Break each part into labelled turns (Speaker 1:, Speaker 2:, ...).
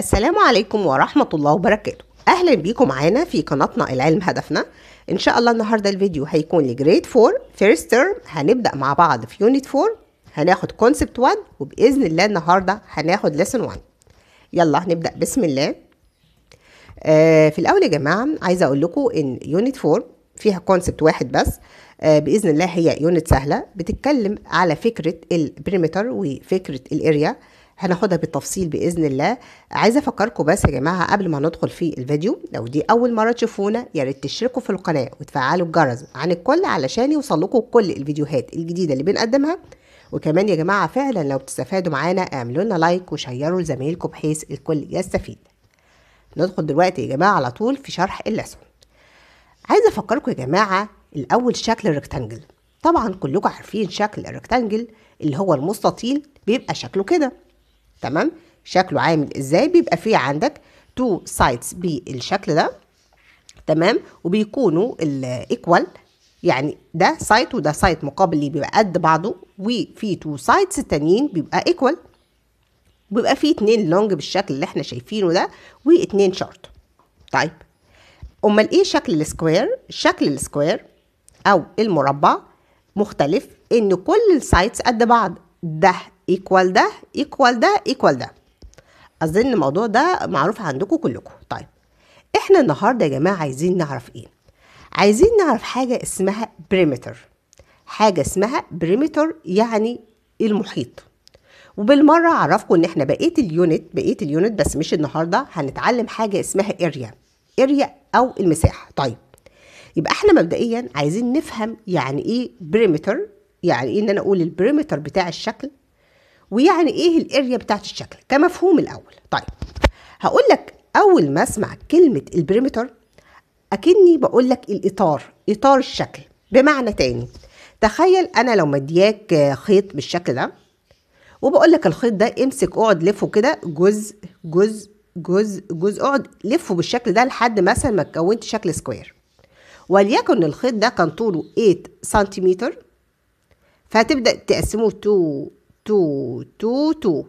Speaker 1: السلام عليكم ورحمة الله وبركاته أهلا بيكم معانا في قناتنا العلم هدفنا إن شاء الله النهاردة الفيديو هيكون لجريد 4 فيرست تيرم هنبدأ مع بعض في يونيت 4 هناخد كونسبت 1 وبإذن الله النهاردة هناخد لسن 1 يلا هنبدأ بسم الله آه في الأول يا جماعة عايزة أقول لكم إن يونيت 4 فيها كونسبت واحد بس آه باذن الله هي يونت سهله بتتكلم على فكره البريمتر وفكره الاريا هناخدها بالتفصيل باذن الله عايزه افكركم بس يا جماعه قبل ما ندخل في الفيديو لو دي اول مره تشوفونا يا ريت تشتركوا في القناه وتفعلوا الجرس عن الكل علشان يوصلكوا كل الفيديوهات الجديده اللي بنقدمها وكمان يا جماعه فعلا لو بتستفادوا معانا اعملوا لنا لايك وشيروا لزمايلكم بحيث الكل يستفيد ندخل دلوقتي يا جماعه على طول في شرح اللسون عايزه افكركم يا جماعه الاول شكل الريكتانجل طبعا كلكم عارفين شكل الريكتانجل اللي هو المستطيل بيبقى شكله كده تمام شكله عامل ازاي بيبقى فيه عندك تو سايدز بالشكل ده تمام وبيكونوا الايكوال يعني ده سايت وده سايت مقابل اللي بيبقى قد بعضه وفي تو سايدز التانيين بيبقى ايكوال بيبقى فيه اتنين لونج بالشكل اللي احنا شايفينه ده واتنين شورت طيب امال ايه شكل السكوير شكل السكوير او المربع مختلف ان كل السايتس قد بعض ده ايكوال ده ايكوال ده ايكوال ده اظن الموضوع ده معروف عندكم كلكم طيب احنا النهارده يا جماعه عايزين نعرف ايه عايزين نعرف حاجه اسمها بريمتر حاجه اسمها بريمتر يعني المحيط وبالمره اعرفكم ان احنا بقيه اليونت بقيه اليونت بس مش النهارده هنتعلم حاجه اسمها اريا اريا او المساحه طيب يبقى احنا مبدئيا عايزين نفهم يعني ايه بريمتر يعني ايه ان انا اقول البريمتر بتاع الشكل ويعني ايه الاريا بتاعت الشكل كمفهوم الاول طيب هقول لك اول ما اسمع كلمه البريمتر اكني بقول لك الاطار اطار الشكل بمعنى تاني تخيل انا لو مدياك خيط بالشكل ده وبقول لك الخيط ده امسك اقعد لفه كده جزء جزء جزء جزء اقعد لفه بالشكل ده لحد مثلا ما تكونت شكل سكوير وليكن الخيط ده كان طوله 8 سنتيمتر فهتبدا تقسمه 2 تو تو تو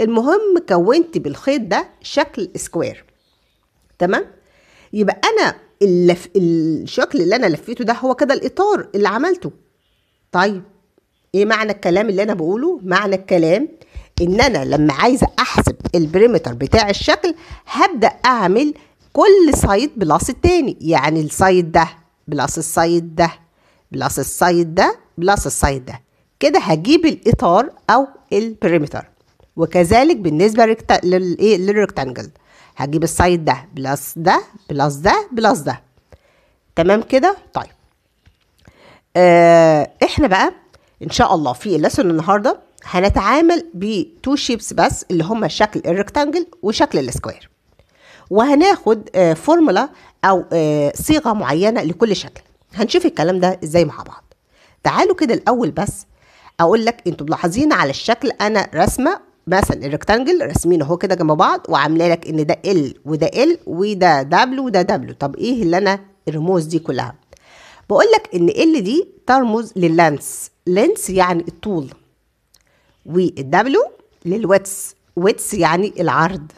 Speaker 1: المهم كونت بالخيط ده شكل سكوير تمام يبقى انا اللف... الشكل اللي انا لفيته ده هو كده الاطار اللي عملته طيب ايه معنى الكلام اللي انا بقوله معنى الكلام ان انا لما عايزه احسب البريمتر بتاع الشكل هبدا اعمل كل سايد بلس التاني يعني السايد ده بلس السايد ده بلس السايد ده بلس السايد ده كده هجيب الاطار او البريمتر وكذلك بالنسبه للايه للريكتانجل هجيب السايد ده بلس ده بلس ده بلس ده تمام كده طيب آه احنا بقى ان شاء الله في الليسون النهارده هنتعامل بتو شيبس بس اللي هما شكل الريكتانجل وشكل السكوير وهناخد آه فورمولا او آه صيغه معينه لكل شكل هنشوف الكلام ده ازاي مع بعض تعالوا كده الاول بس اقول لك انتوا ملاحظين على الشكل انا رسمه مثلا الريكتانجل راسمينه اهو كده جنب بعض وعامله لك ان ده ال وده ال وده دبليو وده دبليو طب ايه اللي انا الرموز دي كلها بقول لك ان ال دي ترمز لللانس لينس يعني الطول والدبليو للويتس ويتس يعني العرض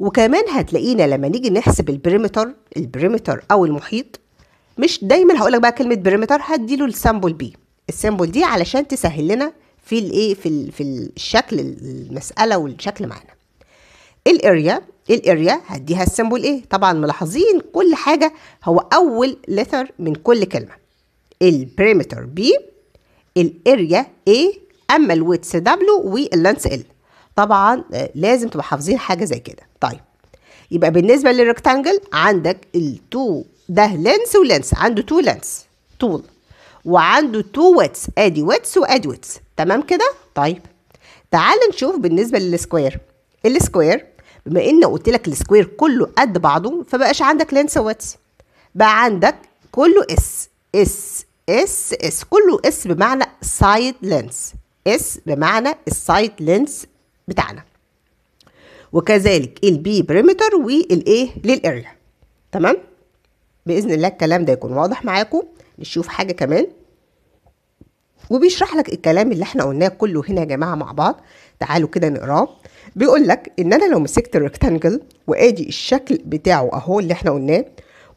Speaker 1: وكمان هتلاقينا لما نيجي نحسب البريمتر البريمتر او المحيط مش دايما هقول لك بقى كلمه بريمتر هديله السامبل بي السيمبل دي علشان تسهل لنا في الايه في في الشكل المساله والشكل معانا الاريا الاريا هديها السيمبل ايه طبعا ملاحظين كل حاجه هو اول لتر من كل كلمه البريمتر بي الاريا ايه اما الويتس دبليو واللانس ال طبعا آه، لازم تبقى حافظين حاجه زي كده طيب يبقى بالنسبه للريكتانجل عندك التو ده لينس ولينس عنده تو لينس طول وعنده تو ويتس ادي ويتس وادي ويتس تمام كده طيب تعال نشوف بالنسبه للسكوير السكوير بما ان قلت لك السكوير كله قد بعضه فبقاش عندك لينس ويتس بقى عندك كله اس اس اس اس كله اس بمعنى سايد لينس اس بمعنى السايد لينس بتاعنا وكذلك البي بريمتر والايه للاريا تمام باذن الله الكلام ده يكون واضح معاكم نشوف حاجه كمان وبيشرح لك الكلام اللي احنا قلناه كله هنا يا جماعه مع بعض تعالوا كده نقراه بيقول لك ان انا لو مسكت الريكتانجل وادي الشكل بتاعه اهو اللي احنا قلناه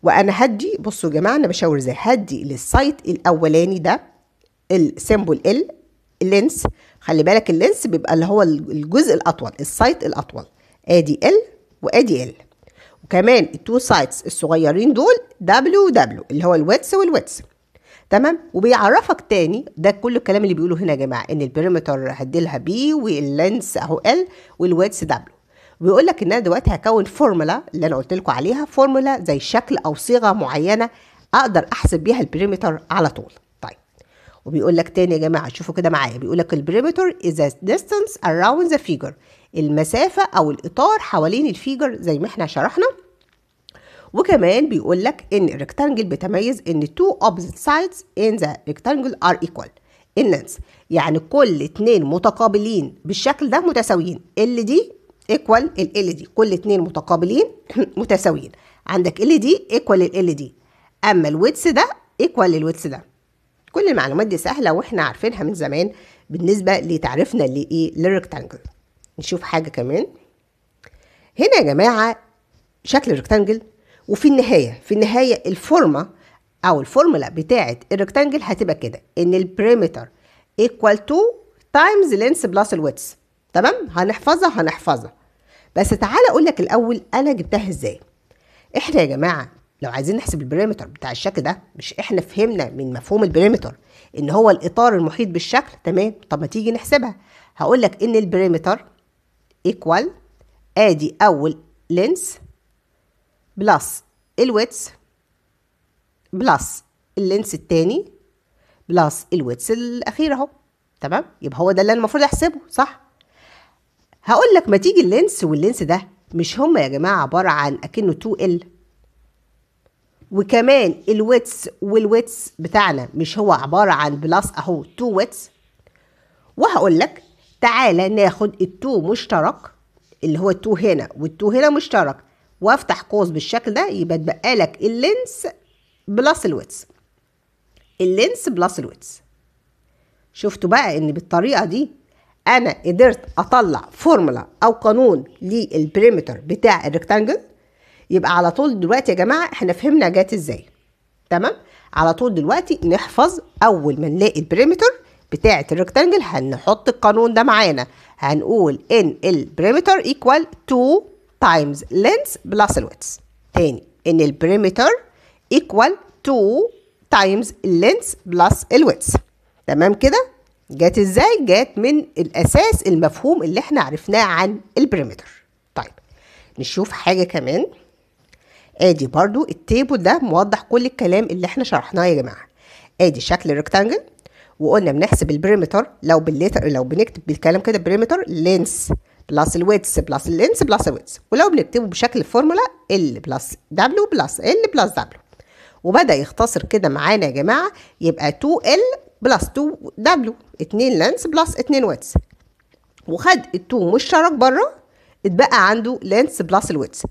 Speaker 1: وانا هدي بصوا يا جماعه انا بشاور ازاي هدي للسايت الاولاني ده السيمبل ال اللينس خلي بالك اللينس بيبقى اللي هو الجزء الاطول السايت الاطول ادي ال وادي ال وكمان التو سايتس الصغيرين دول دبليو دبليو اللي هو الويتس والويتس تمام وبيعرفك تاني ده كل الكلام اللي بيقوله هنا يا جماعه ان البريمتر هديلها بي واللينس اهو ال والويتس دبليو وبيقول لك ان انا دلوقتي هكون فورمولا اللي انا قلت لكم عليها فورمولا زي شكل او صيغه معينه اقدر احسب بيها البريمتر على طول طيب وبيقول لك تاني يا جماعه شوفوا كده معايا بيقول لك البريمتر از ديستانس اراوند ذا فيجر المسافه او الاطار حوالين الفيجر زي ما احنا شرحنا وكمان بيقول لك ان الريكتانجل بتميز ان تو اوبزيت سايدز ان ذا ريكتانجل ار ايكوال النانس يعني كل اتنين متقابلين بالشكل ده متساويين ال دي ايكوال ال ال دي كل اتنين متقابلين متساويين عندك ال دي ايكوال ال ال دي اما الويتس ده ايكوال للويتس ده كل المعلومات دي سهله واحنا عارفينها من زمان بالنسبه لتعريفنا لايه للريكتانجل نشوف حاجه كمان هنا يا جماعه شكل الريكتانجل وفي النهايه في النهايه الفورمه او الفورمولا بتاعه الريكتانجل هتبقى كده ان البريمتر ايكوال تو تايمز لينس بلس الويتس تمام هنحفظها هنحفظها بس تعالى اقول لك الاول انا جبتها ازاي احنا يا جماعه لو عايزين نحسب البريمتر بتاع الشكل ده مش احنا فهمنا من مفهوم البريمتر ان هو الاطار المحيط بالشكل تمام طب ما تيجي نحسبها هقول لك ان البريمتر ايكوال ادي اول لينس بلس الويتس بلس اللينس التاني بلس الويتس الاخير اهو تمام يبقى هو ده اللي انا المفروض احسبه صح هقول لك ما تيجي اللينس واللينس ده مش هما يا جماعه عباره عن اكنه 2 l وكمان الويتس والويتس بتاعنا مش هو عباره عن بلس اهو 2 ويتس وهقول لك تعالى ناخد التو مشترك اللي هو التو هنا والتو هنا مشترك وافتح قوس بالشكل ده يبقى اتبقى لك اللينس بلس الويتس اللينس بلس الويتس شفتوا بقى ان بالطريقه دي انا قدرت اطلع فورمولا او قانون للبريمتر بتاع الريكتانجل يبقى على طول دلوقتي يا جماعه احنا فهمنا جت ازاي تمام على طول دلوقتي نحفظ اول ما نلاقي البريمتر بتاعه الريكتانجل هنحط القانون ده معانا هنقول ان البريمتر ايكوال تو تايمز لينث بلس الويتس تاني ان البريمتر ايكوال to تايمز اللينث بلس الويتس تمام كده جت ازاي جت من الاساس المفهوم اللي احنا عرفناه عن البريمتر طيب نشوف حاجه كمان ادي برضو التيبل ده موضح كل الكلام اللي احنا شرحناه يا جماعه ادي شكل ريكتانجل وقلنا بنحسب البريمتر لو بالليتر لو بنكتب بالكلام كده بريمتر لينس بلس الويتس بلس اللينس بلس الويتس ولو بنكتبه بشكل فورمولا ال بلس دبليو بلس ال بلس دبليو وبدا يختصر كده معانا يا جماعه يبقى 2 ال بلس 2 دبليو 2 لينس بلس 2 ويتس وخد ال2 مشترك بره اتبقى عنده لينس بلس الويتس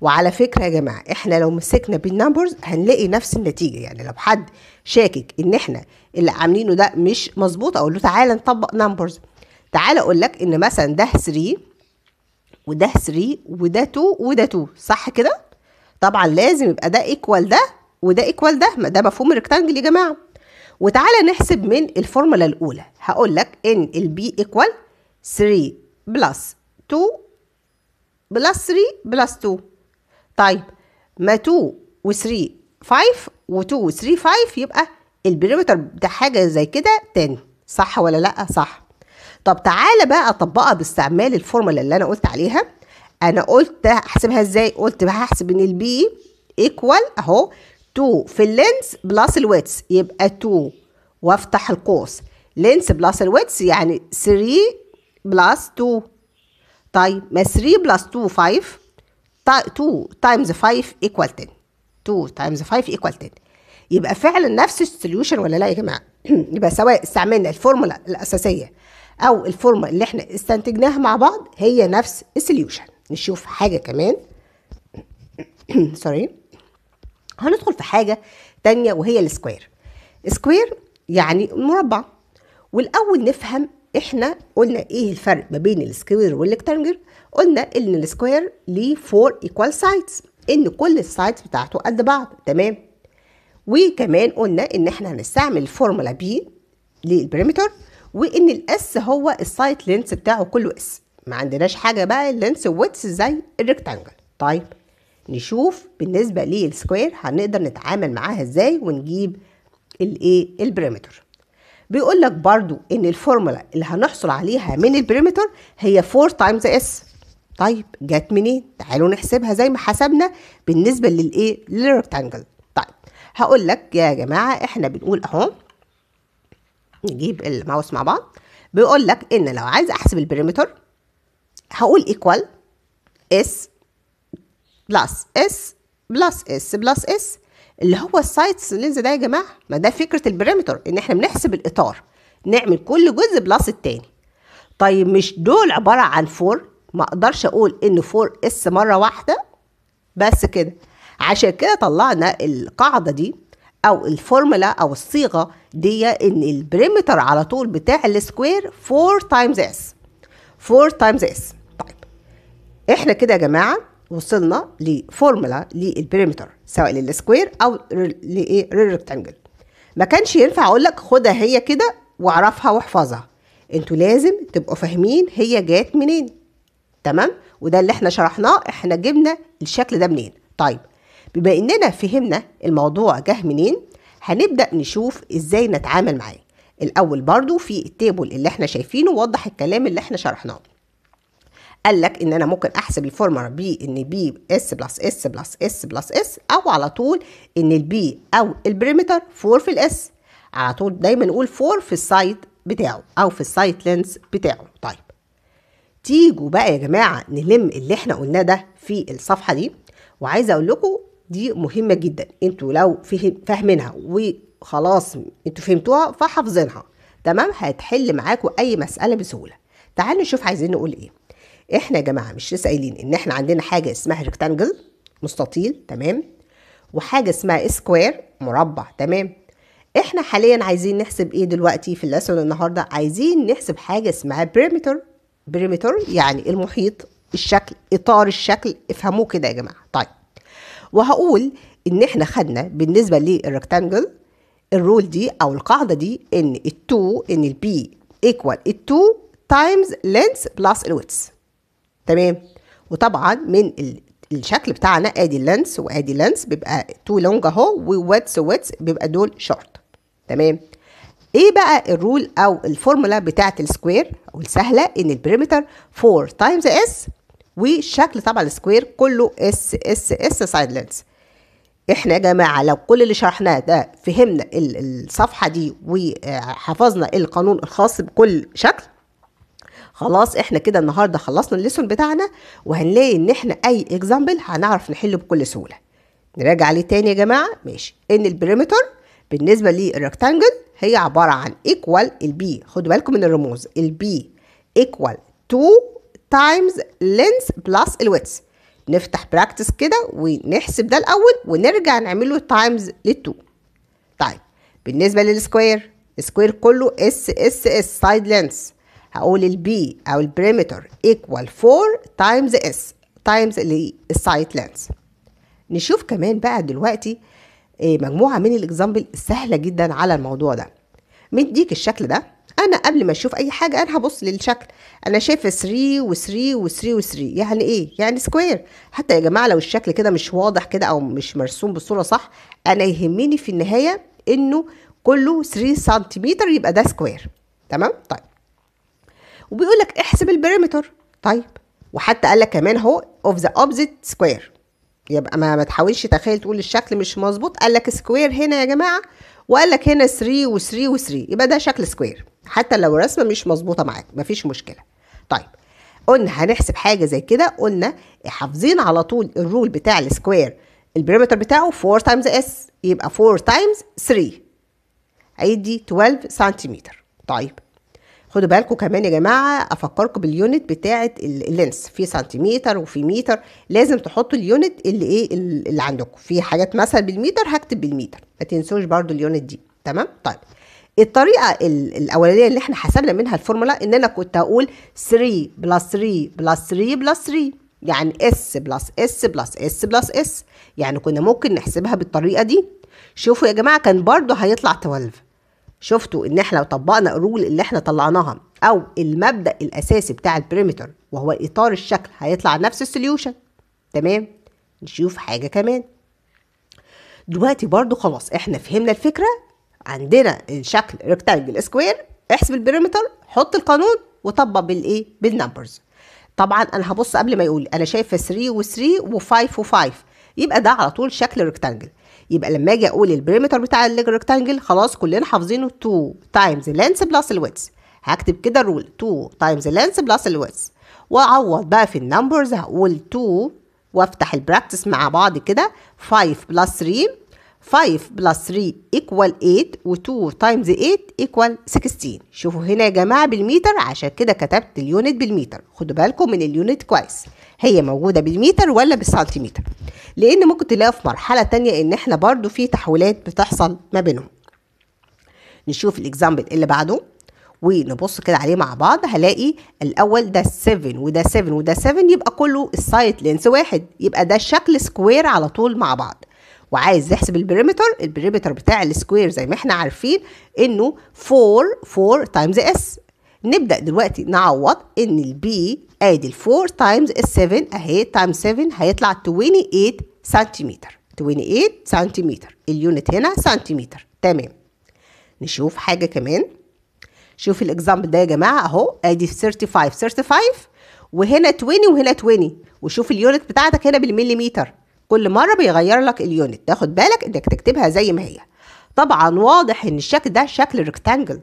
Speaker 1: وعلى فكره يا جماعه احنا لو مسكنا بالنمبرز هنلاقي نفس النتيجه يعني لو حد شاكك ان احنا اللي عاملينه ده مش مظبوط اقول له تعالى نطبق نمبرز تعال اقول لك ان مثلا ده 3 وده 3 وده 2 وده 2 صح كده طبعا لازم يبقى ده ايكوال ده وده ايكوال ده ما ده مفهوم الريكتانجل يا جماعه وتعالى نحسب من الفورمولا الاولى هقول لك ان البي ايكوال 3 بلس 2 بلس 3 بلس 2 طيب ما 2 و3 5 و2 و3 5 يبقى البريمتر بتاع حاجه زي كده 10 صح ولا لا صح طب تعالى بقى اطبقها باستعمال الفورمولا اللي انا قلت عليها انا قلت احسبها ازاي قلت هحسب ان البي ايكوال اهو 2 في اللينس بلس الويتس يبقى 2 وافتح القوس لينس بلس الويتس يعني 3 بلس 2 طيب ما 3 بلس 2 5 2 تايمز 5 ايكوال 10 2 تايمز 5 ايكوال 10 يبقى فعلا نفس السوليوشن ولا لا يا جماعه يبقى سواء استعملنا الفورمولا الاساسيه او الفورمه اللي احنا استنتجناها مع بعض هي نفس السوليوشن نشوف حاجه كمان سوري هندخل في حاجه تانية وهي السكوير سكوير يعني مربع والاول نفهم احنا قلنا ايه الفرق ما بين السكوير والريكتانجل قلنا ان السكوير ليه 4 ايكوال سايدز ان كل السايدز بتاعته قد بعض تمام وكمان قلنا ان احنا هنستعمل الفورمولا بي للبريمتر وان الاس هو السايت لينس بتاعه كله اس ما عندناش حاجه بقى اللينس ويتس زي الريكتانجل طيب نشوف بالنسبه للسكوير هنقدر نتعامل معاها ازاي ونجيب الايه البريمتر بيقول لك برضو ان الفورمولا اللي هنحصل عليها من البريمتر هي 4 تايمز اس طيب جت منين تعالوا نحسبها زي ما حسبنا بالنسبه للايه للريكتانجل طيب هقول لك يا جماعه احنا بنقول اهو نجيب الماوس مع بعض بيقول لك ان لو عايز احسب البريمتر هقول ايكوال اس بلس اس بلس اس بلس اس اللي هو السايتس اللي ده يا جماعه ما ده فكره البريمتر ان احنا بنحسب الاطار نعمل كل جزء بلس التاني طيب مش دول عباره عن فور ما اقدرش اقول ان فور اس مره واحده بس كده عشان كده طلعنا القاعده دي او الفورمولا او الصيغه دي ان البريمتر على طول بتاع السكوير 4 تايمز اس 4 تايمز اس طيب احنا كده يا جماعه وصلنا لفورمولا للبريمتر سواء للسكوير او لايه للريكتانجل ما كانش ينفع اقول لك خدها هي كده واعرفها واحفظها انتوا لازم تبقوا فاهمين هي جات منين تمام وده اللي احنا شرحناه احنا جبنا الشكل ده منين طيب بما اننا فهمنا الموضوع جه منين هنبدا نشوف ازاي نتعامل معاه الاول برضو في التيبل اللي احنا شايفينه وضح الكلام اللي احنا شرحناه قال لك ان انا ممكن احسب الفورمولا بي ان بي اس بلس اس بلس اس بلس اس او على طول ان البي او البريمتر 4 في الاس على طول دايما نقول 4 في السايد بتاعه او في السايد لينس بتاعه طيب تيجوا بقى يا جماعه نلم اللي احنا قلناه ده في الصفحه دي وعايزه اقول لكم دي مهمة جدا انتوا لو فاهمينها وخلاص انتوا فهمتوها فحافظينها تمام هتحل معاكوا اي مسألة بسهولة تعالوا نشوف عايزين نقول ايه احنا يا جماعة مش لسه قايلين ان احنا عندنا حاجة اسمها ريكتانجل مستطيل تمام وحاجة اسمها سكوير مربع تمام احنا حاليا عايزين نحسب ايه دلوقتي في اللسون النهاردة عايزين نحسب حاجة اسمها بريمتر بريمتر يعني المحيط الشكل اطار الشكل افهموه كده يا جماعة طيب وهقول ان احنا خدنا بالنسبه للريكتانجل الرول دي او القاعده دي ان ال2 ان البي ايكوال ال2 تايمز لينث بلس الويتس تمام وطبعا من الشكل بتاعنا ادي اللينس وادي اللينس بيبقى تو لونج اهو وويتس ويتس بيبقى دول شورت تمام ايه بقى الرول او الفورمولا بتاعه السكوير او السهله ان البريمتر 4 تايمز اس وشكل طبعا السكوير كله اس اس اس سايد لينس احنا يا جماعه لو كل اللي شرحناه ده فهمنا الصفحه دي وحفظنا القانون الخاص بكل شكل خلاص احنا كده النهارده خلصنا الليسون بتاعنا وهنلاقي ان احنا اي اكزامبل هنعرف نحله بكل سهوله نراجع عليه تاني يا جماعه ماشي ان البريمتر بالنسبه للريكتانجل هي عباره عن ايكوال البي خدوا بالكم من الرموز البي ايكوال 2 times length plus الويدث نفتح براكتس كده ونحسب ده الاول ونرجع نعمله تايمز لل2 طيب بالنسبه للسكوير السكوير كله اس اس اس سايد لينس هقول البي او البريمتر ايكوال 4 تايمز اس تايمز السايد لينس نشوف كمان بقى دلوقتي آه، مجموعه من الاكزامبل سهله جدا على الموضوع ده مديك الشكل ده انا قبل ما اشوف اي حاجه انا هبص للشكل انا شايفه 3 و3 و3 و3 يعني ايه يعني سكوير حتى يا جماعه لو الشكل كده مش واضح كده او مش مرسوم بصوره صح انا يهمني في النهايه انه كله 3 سنتيمتر يبقى ده سكوير تمام طيب وبيقول لك احسب البريمتر طيب وحتى قال لك كمان اهو اوف ذا اوبزيت سكوير يبقى ما, ما تحاولش تخيل تقول الشكل مش مظبوط قال لك سكوير هنا يا جماعه وقال لك هنا 3 و3 و3 يبقى ده شكل سكوير حتى لو الرسمه مش مظبوطه معاك مفيش مشكله طيب قلنا هنحسب حاجه زي كده قلنا حافظين على طول الرول بتاع السكوير البريمتر بتاعه 4 تايمز اس يبقى 4 تايمز 3 هيدي 12 سنتيمتر طيب خدوا بالكم كمان يا جماعه افكركم باليونت بتاعه اللينس في سنتيمتر وفي متر لازم تحطوا اليونت اللي ايه اللي عندكم في حاجات مثلا بالمتر هكتب بالمتر ما تنسوش برضو اليونت دي تمام طيب الطريقه الاولانيه اللي احنا حسبنا منها الفورمولا ان انا كنت هقول 3 بلس 3 بلس 3 بلس 3 يعني اس بلس اس بلس اس بلس اس يعني كنا ممكن نحسبها بالطريقه دي شوفوا يا جماعه كان برضو هيطلع 12 شفتوا ان احنا لو طبقنا الرول اللي احنا طلعناها او المبدا الاساسي بتاع البريمتر وهو اطار الشكل هيطلع نفس السوليوشن تمام نشوف حاجه كمان دلوقتي برضو خلاص احنا فهمنا الفكره عندنا الشكل ريكتانجل سكوير احسب البريمتر حط القانون وطبق بالايه بالنمبرز طبعا انا هبص قبل ما يقول انا شايفه 3 و3 و5 و5 يبقى ده على طول شكل ريكتانجل يبقى لما اجي اقول البريمتر بتاع الريكتانجل خلاص كلنا حافظينه 2 تايمز لينس بلس الويدث هكتب كده الرول 2 تايمز لينس بلس الويدث واعوض بقى في النمبرز هقول 2 وافتح البراكتس مع بعض كده 5 بلس 3 5 بلس 3 ايكوال 8 و2 تايمز 8 ايكوال 16 شوفوا هنا يا جماعه بالميتر عشان كده كتبت اليونت بالميتر خدوا بالكم من اليونت كويس هي موجوده بالميتر ولا بالسنتيمتر لان ممكن تلاقي في مرحله تانية ان احنا برضو في تحولات بتحصل ما بينهم نشوف الاكزامبل اللي بعده ونبص كده عليه مع بعض هلاقي الاول ده 7 وده 7 وده 7 يبقى كله السايت لينس واحد يبقى ده شكل سكوير على طول مع بعض وعايز نحسب البريمتر البريمتر بتاع السكوير زي ما احنا عارفين انه 4 4 تايمز اس نبدا دلوقتي نعوض ان البي ادي ال 4 تايمز 7 اهي تايمز 7 هيطلع 28 سنتيمتر 28 سنتيمتر اليونت هنا سنتيمتر تمام نشوف حاجه كمان شوف الاكزامبل ده يا جماعه اهو ادي 35 35 وهنا 20 وهنا 20 وشوف اليونت بتاعتك هنا بالمليمتر كل مرة بيغير لك اليونت تاخد بالك انك تكتبها زي ما هي طبعا واضح ان الشكل ده شكل ريكتانجل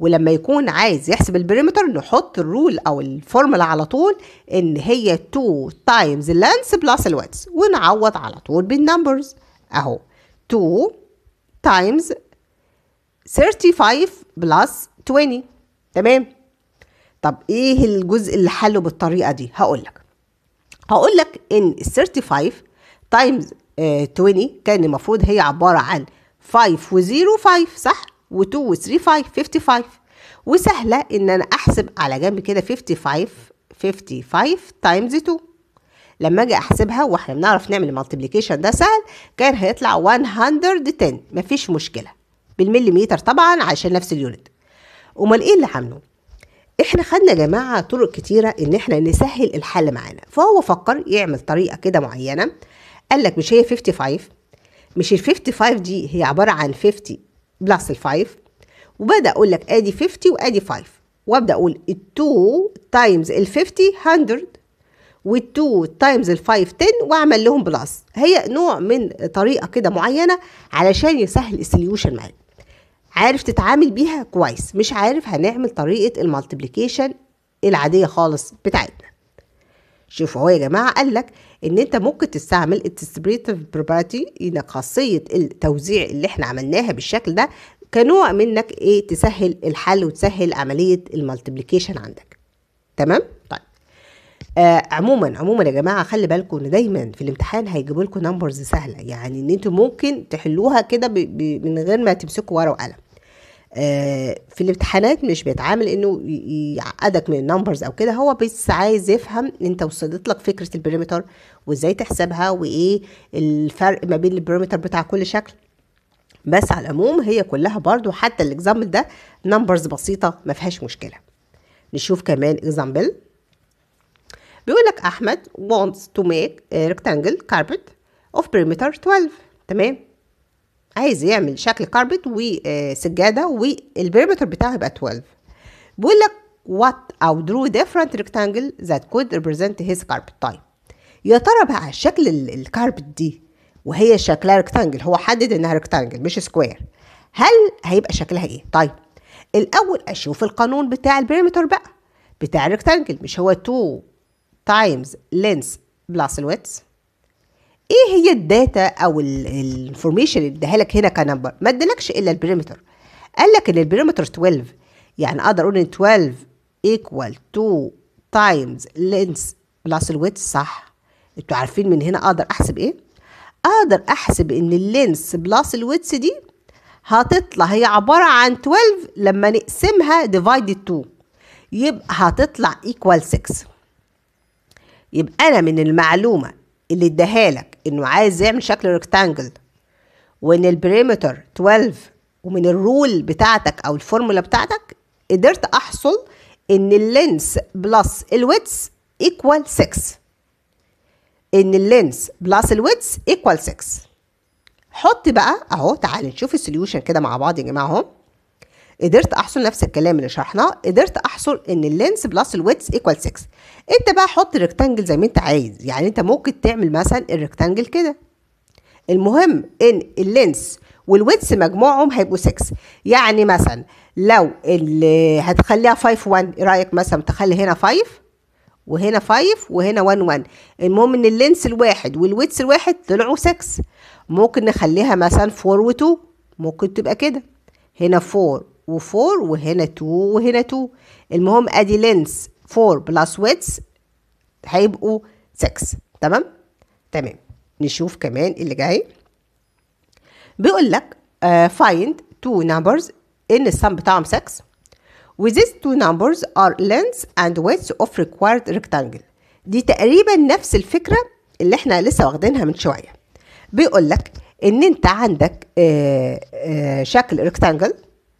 Speaker 1: ولما يكون عايز يحسب البريمتر نحط الرول او الفورمولا على طول ان هي 2 تايمز length بلس الويدث ونعوض على طول بالنمبرز اهو 2 تايمز 35 بلس 20 تمام طب ايه الجزء اللي حله بالطريقه دي هقول لك هقول لك ان 35 تايمز آه، 20 كان المفروض هي عبارة عن 5 و0 5 صح و2 و3 5 55 وسهلة إن أنا أحسب على جنب كده 55 55 تايمز 2 لما اجي احسبها واحنا بنعرف نعمل المالتيبليكيشن ده سهل كان هيطلع 110 مفيش مشكله بالمليمتر طبعا عشان نفس اليونت امال ايه اللي عامله احنا خدنا يا جماعه طرق كتيره ان احنا نسهل الحل معانا فهو فكر يعمل طريقه كده معينه قال لك مش هي 55 مش ال 55 دي هي عباره عن 50 بلس ال 5 وبدا اقول لك ادي 50 وادي 5 وابدا اقول ال 2 تايمز ال 50 100 وال2 تايمز ال5 10 واعمل لهم بلس هي نوع من طريقه كده معينه علشان يسهل السليوشن معاك عارف تتعامل بيها كويس مش عارف هنعمل طريقه المالتيبليكيشن العاديه خالص بتاعتنا شوفوا هو يا جماعه قال لك ان انت ممكن تستعمل الديستريبيوتيف بروبرتي انك خاصيه التوزيع اللي احنا عملناها بالشكل ده كنوع منك ايه تسهل الحل وتسهل عمليه المالتيبليكيشن عندك تمام طيب آه عموما عموما يا جماعه خلي بالكم ان دايما في الامتحان هيجيبوا لكم نمبرز سهله يعني ان انتوا ممكن تحلوها كده من غير ما تمسكوا ورقه وقلم في الامتحانات مش بيتعامل انه يعقدك من النمبرز او كده هو بس عايز يفهم انت وصلت لك فكره البريمتر وازاي تحسبها وايه الفرق ما بين البريمتر بتاع كل شكل بس على العموم هي كلها برضو حتى الاكزامبل ده نمبرز بسيطه ما فيهاش مشكله نشوف كمان اكزامبل بيقول لك احمد wants to make a rectangle carpet of perimeter 12 تمام عايز يعمل شكل كاربت وسجاده والبريمتر بتاعه يبقى 12 بيقول لك what او درو different rectangle that could represent his carpet طيب يا ترى بقى شكل الكاربت دي وهي شكلها ريكتانجل هو حدد انها ريكتانجل مش سكوير هل هيبقى شكلها ايه طيب الاول اشوف القانون بتاع البريمتر بقى بتاع الريكتانجل مش هو 2 تايمز لينس بلس الويتس ايه هي الداتا او الانفورميشن اللي اداها لك هنا كنمبر ما ادالكش الا البريمتر قال لك ان البريمتر 12 يعني اقدر اقول ان 12 ايكوال 2 تايمز لينس بلس الويت صح انتوا عارفين من هنا اقدر احسب ايه اقدر احسب ان اللينس بلس الويت دي هتطلع هي عباره عن 12 لما نقسمها ديفايدد 2 يبقى هتطلع ايكوال 6 يبقى انا من المعلومه اللي اداها لك انه عايز يعمل شكل ريكتانجل وان البريمتر 12 ومن الرول بتاعتك او الفورمولا بتاعتك قدرت احصل ان اللينس بلس الويتس ايكوال 6 ان اللينس بلس الويتس ايكوال 6 حط بقى اهو تعالى نشوف السوليوشن كده مع بعض يا جماعه اهو قدرت احصل نفس الكلام اللي شرحناه قدرت احصل ان اللينس بلس الويتس ايكوال 6 انت بقى حط الريكتانجل زي ما انت عايز يعني انت ممكن تعمل مثلا الريكتانجل كده المهم ان اللينس والويتس مجموعهم هيبقوا 6 يعني مثلا لو اللي هتخليها 5 1 ايه رايك مثلا تخلي هنا 5 وهنا 5 وهنا 1 1 المهم ان اللينس الواحد والويتس الواحد طلعوا 6 ممكن نخليها مثلا 4 و2 ممكن تبقى كده هنا 4 و4 وهنا 2 وهنا 2 المهم ادي لينس 4 بلس ويتس هيبقوا 6 تمام تمام نشوف كمان اللي جاي بيقول لك فايند تو نمبرز ان السم بتاعهم 6 وذيس تو نمبرز ار lengths اند widths اوف ريكوايرد ريكتانجل دي تقريبا نفس الفكره اللي احنا لسه واخدينها من شويه بيقول لك ان انت عندك آآ آه، آآ آه، شكل ريكتانجل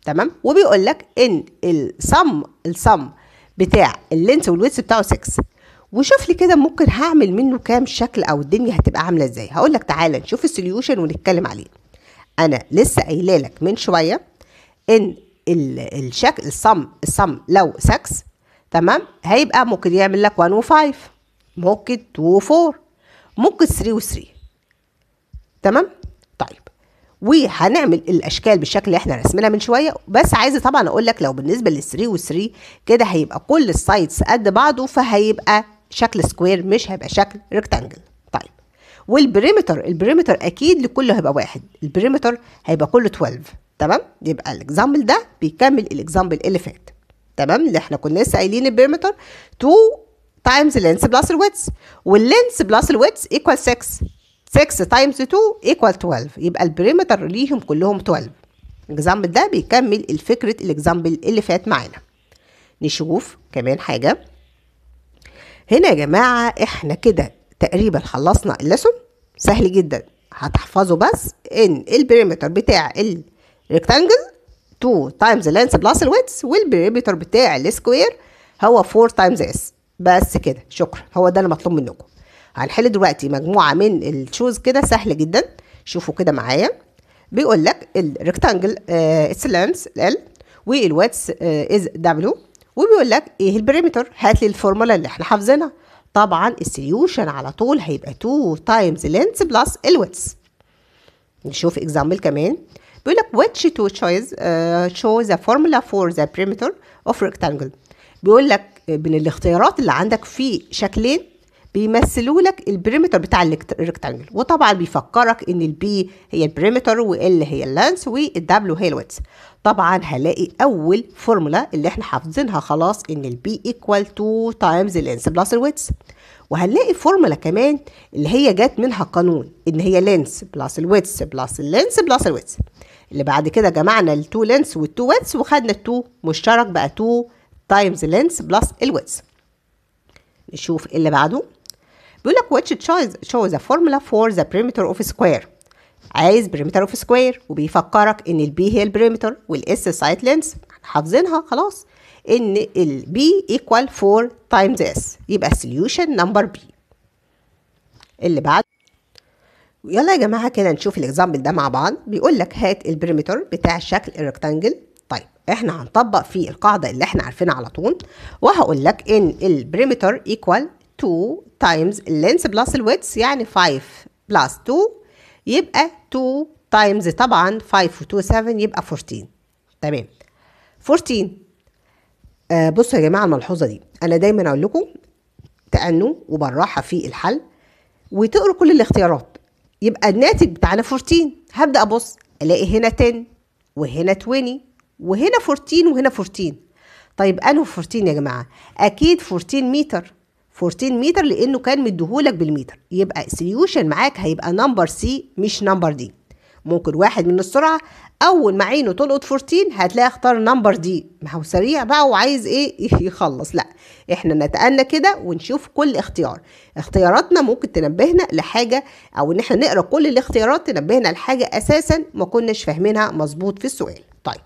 Speaker 1: تمام وبيقول لك ان السم السم بتاع اللينس والويتس بتاعه 6 وشوف لي كده ممكن هعمل منه كام شكل او الدنيا هتبقى عامله ازاي هقول لك تعالى نشوف السوليوشن ونتكلم عليه انا لسه قايله لك من شويه ان الشكل الصم الصم لو 6 تمام هيبقى ممكن يعمل لك 1 و5 ممكن 2 و4 ممكن 3 و3 تمام وهنعمل الاشكال بالشكل اللي احنا رسمناه من شويه بس عايزه طبعا اقول لك لو بالنسبه لل3 و 3 كده هيبقى كل السايدز قد بعضه فهيبقى شكل سكوير مش هيبقى شكل ريكتانجل طيب والبريمتر البريمتر اكيد لكله هيبقى واحد البريمتر هيبقى كله 12 تمام يبقى الاكزامبل ده بيكمل الاكزامبل اللي فات تمام اللي احنا كنا لسه قايلين البريمتر 2 تايمز لينس بلس الويتس واللينس بلس الويتس ايكوال 6 6 تايمز 2 ايكوال 12 يبقى البريمتر ليهم كلهم 12 الاكزامبل ده بيكمل الفكره الاكزامبل اللي فات معانا نشوف كمان حاجه هنا يا جماعه احنا كده تقريبا خلصنا اللسون سهل جدا هتحفظوا بس ان البريمتر بتاع الريكتانجل 2 تايمز لينث بلس الويدث والبريمتر بتاع السكوير هو 4 تايمز اس بس كده شكرا هو ده اللي مطلوب منكم هنحل دلوقتي مجموعه من التشوز كده سهل جدا شوفوا كده معايا بيقول لك الريكتانجل اتس لينث ال والواتس از دبليو وبيقول لك ايه البريمتر هات لي الفورمولا اللي احنا حافظينها طبعا السوليوشن على طول هيبقى 2 تايمز لينث بلس الواتس نشوف اكزامبل كمان بيقول لك which two choice uh, آه، show the formula for the perimeter of rectangle بيقول لك من الاختيارات اللي عندك في شكلين بيمثلوا لك البريمتر بتاع الريكتانجل وطبعا بيفكرك ان البي هي البريمتر وال هي اللانس والدبليو هي الويتس طبعا هلاقي اول فورمولا اللي احنا حافظينها خلاص ان البي ايكوال تو تايمز اللانس بلس الويتس وهنلاقي فورمولا كمان اللي هي جت منها قانون ان هي لينس بلس الويتس بلس اللينس بلس الويتس اللي بعد كده جمعنا التو لينس والتو ويتس وخدنا التو مشترك بقى 2 تايمز لينس بلس الويتس نشوف اللي بعده بيقول لك واتش تشوز شوز فورمولا فور ذا بريمتر اوف سكوير عايز بريمتر اوف سكوير وبيفكرك ان B هي البريمتر S سايت لينس حافظينها خلاص ان B equal 4 تايمز S يبقى solution نمبر بي اللي بعد يلا يا جماعه كده نشوف الاكزامبل ده مع بعض بيقول لك هات البريمتر بتاع الشكل الريكتانجل طيب احنا هنطبق فيه القاعده اللي احنا عارفينها على طول وهقول لك ان البريمتر ايكوال 2 تايمز اللينث بلس الويتس يعني 5 بلس 2 يبقى 2 تايمز طبعا 5 و2 7 يبقى 14 تمام 14 آه بصوا يا جماعه الملحوظه دي انا دايما اقول لكم تأنوا وبالراحه في الحل وتقروا كل الاختيارات يبقى الناتج بتاعنا 14 هبدا ابص الاقي هنا 10 وهنا 20 وهنا 14 وهنا 14 طيب انه 14 يا جماعه اكيد 14 متر 14 متر لانه كان مديهولك بالمتر يبقى السوليوشن معاك هيبقى نمبر سي مش نمبر دي ممكن واحد من السرعه اول ما عينه تلقط 14 هتلاقي اختار نمبر دي ما هو سريع بقى وعايز ايه يخلص لا احنا نتأنى كده ونشوف كل اختيار اختياراتنا ممكن تنبهنا لحاجه او ان احنا نقرا كل الاختيارات تنبهنا لحاجه اساسا ما كناش فاهمينها مظبوط في السؤال طيب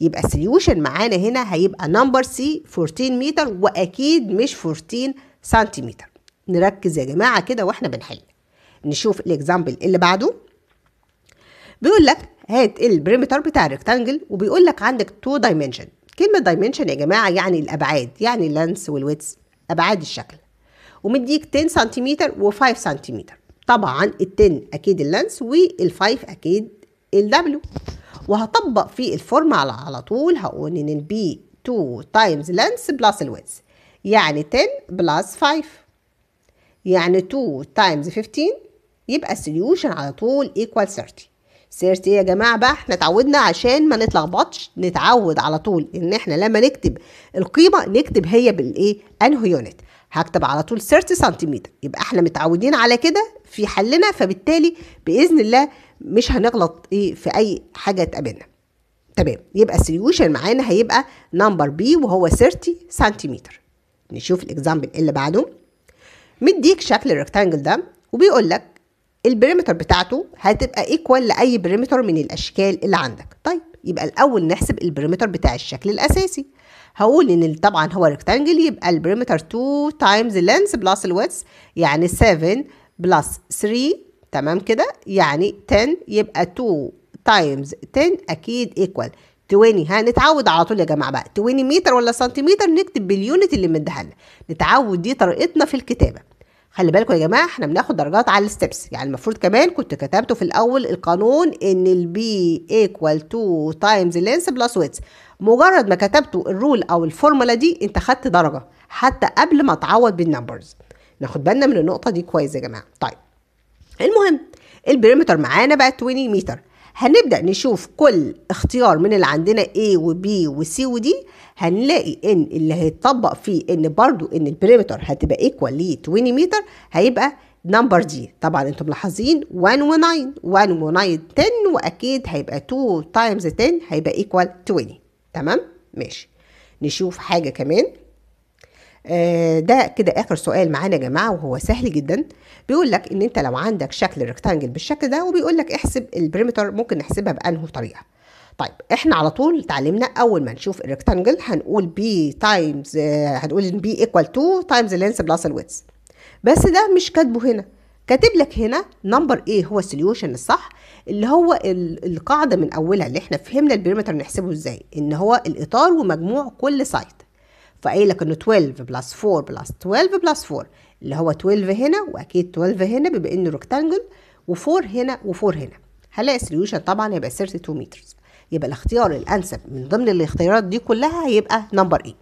Speaker 1: يبقى السوليوشن معانا هنا هيبقى نمبر سي 14 متر واكيد مش 14 سنتيمتر نركز يا جماعة كده وإحنا بنحل نشوف الإكزامبل اللي بعده بيقول لك هات البريمتر بتاع الريكتانجل وبيقول لك عندك تو دايمنشن كلمة دايمنشن يا جماعة يعني الأبعاد يعني اللانس والويتس أبعاد الشكل ومديك 10 سنتيمتر و5 سنتيمتر طبعا ال 10 أكيد اللانس وال5 أكيد الدبليو وهطبق في الفورمة على على طول هقول إن البي 2 تايمز لانس بلس الويتس يعني 10 بلس 5 يعني 2 تايمز 15 يبقى السوليوشن على طول ايكوال 30 30 يا جماعه بقى احنا اتعودنا عشان ما نتلخبطش نتعود على طول ان احنا لما نكتب القيمه نكتب هي بالايه انه يونت هكتب على طول 30 سنتيمتر يبقى احنا متعودين على كده في حلنا فبالتالي باذن الله مش هنغلط ايه في اي حاجه تقابلنا تمام يبقى السوليوشن معانا هيبقى نمبر بي وهو 30 سنتيمتر نشوف الاكزامبل اللي بعده مديك شكل الريكتانجل ده وبيقول لك البريمتر بتاعته هتبقى ايكوال لاي بريمتر من الاشكال اللي عندك طيب يبقى الاول نحسب البريمتر بتاع الشكل الاساسي هقول ان طبعا هو ريكتانجل يبقى البريمتر 2 تايمز لينث بلس الويدث يعني 7 بلس 3 تمام كده يعني 10 يبقى 2 تايمز 10 اكيد ايكوال تواني هنتعود على طول يا جماعه بقى تواني متر ولا سنتيمتر نكتب باليونت اللي مديها لنا نتعود دي طريقتنا في الكتابه خلي بالكم يا جماعه احنا بناخد درجات على الستبس يعني المفروض كمان كنت كتبته في الاول القانون ان البي ايكوال تو تايمز لينس بلس ويتس مجرد ما كتبته الرول او الفورمولا دي انت خدت درجه حتى قبل ما تعوض بالنمبرز ناخد بالنا من النقطه دي كويس يا جماعه طيب المهم البريمتر معانا بقى 20 متر هنبدأ نشوف كل اختيار من اللي عندنا A و B و C و D هنلاقي ان اللي هيتطبق فيه ان برضو ان البريمتر هتبقى ايكوال ل 20 متر هيبقى نمبر دي طبعا انتم ملاحظين 1 و 9 1 و 9 10 واكيد هيبقى 2 تايمز 10 هيبقى ايكوال 20 تمام ماشي نشوف حاجة كمان آه، ده كده اخر سؤال معانا يا جماعه وهو سهل جدا بيقول لك ان انت لو عندك شكل ريكتانجل بالشكل ده وبيقول لك احسب البريمتر ممكن نحسبها بانه طريقه طيب احنا على طول تعلمنا اول ما نشوف الريكتانجل هنقول بي تايمز آه، هنقول بي ايكوال تو تايمز اللينس بلس الويدز بس ده مش كاتبه هنا كاتب لك هنا نمبر ايه هو السوليوشن الصح اللي هو القاعده من اولها اللي احنا فهمنا البريمتر نحسبه ازاي ان هو الاطار ومجموع كل سايت فقايل لك انه 12 بلس 4 بلس 12 بلس 4 اللي هو 12 هنا واكيد 12 هنا بما انه ريكتانجل و4 هنا و4 هنا هلاقي السوليوشن طبعا هيبقى 32 متر يبقى الاختيار الانسب من ضمن الاختيارات دي كلها هيبقى نمبر اي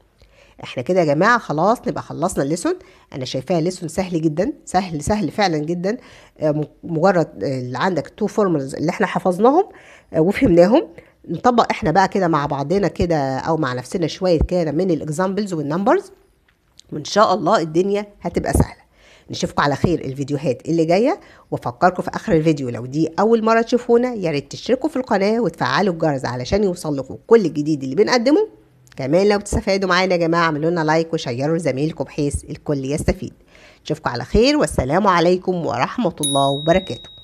Speaker 1: احنا كده يا جماعه خلاص نبقى خلصنا الليسون انا شايفاها ليسون سهل جدا سهل سهل فعلا جدا آه، مجرد اللي عندك تو فورمولز اللي احنا حفظناهم آه، وفهمناهم نطبق احنا بقى كده مع بعضنا كده او مع نفسنا شويه كده من الاكزامبلز والنمبرز وان شاء الله الدنيا هتبقى سهله نشوفكم على خير الفيديوهات اللي جايه وافكركم في اخر الفيديو لو دي اول مره تشوفونا يا ريت تشتركوا في القناه وتفعلوا الجرس علشان يوصلكم كل الجديد اللي بنقدمه كمان لو تستفادوا معانا يا جماعه اعملوا لنا لايك وشيروا لزميلكم بحيث الكل يستفيد نشوفكم على خير والسلام عليكم ورحمه الله وبركاته